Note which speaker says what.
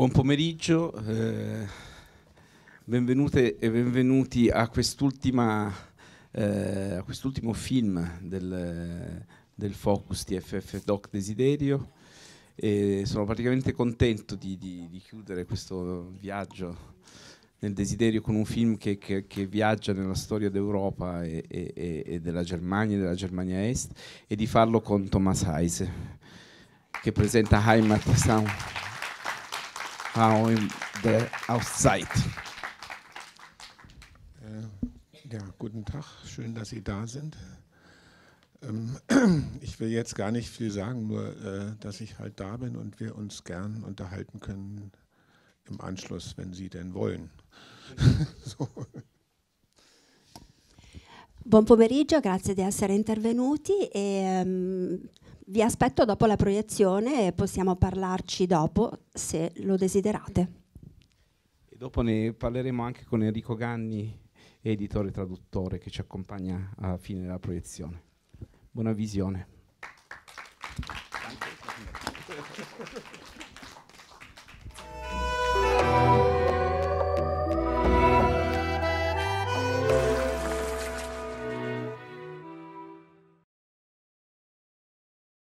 Speaker 1: Buon pomeriggio, eh, benvenute e benvenuti a, quest'ultima, eh, a quest'ultimo film del, del, Focus TFF Doc Desiderio. E sono praticamente contento di, di, di, chiudere questo viaggio nel desiderio con un film che, che, che viaggia nella storia d'Europa e, e, e della Germania, e della Germania Est, e di farlo con Thomas Heise, che presenta Heimat Sound. auch in der Auszeit.
Speaker 2: Äh, ja, guten Tag, schön, dass Sie da sind. Ähm, ich will jetzt gar nicht viel sagen, nur äh, dass ich halt da bin und wir uns gern unterhalten können im Anschluss, wenn Sie denn wollen. so.
Speaker 3: Buon pomeriggio, grazie di essere intervenuti e um, ehm, Vi aspetto dopo la proiezione e possiamo parlarci dopo se lo desiderate.
Speaker 1: E dopo ne parleremo anche con Enrico Ganni, editore e traduttore che ci accompagna alla fine della proiezione. Buona visione.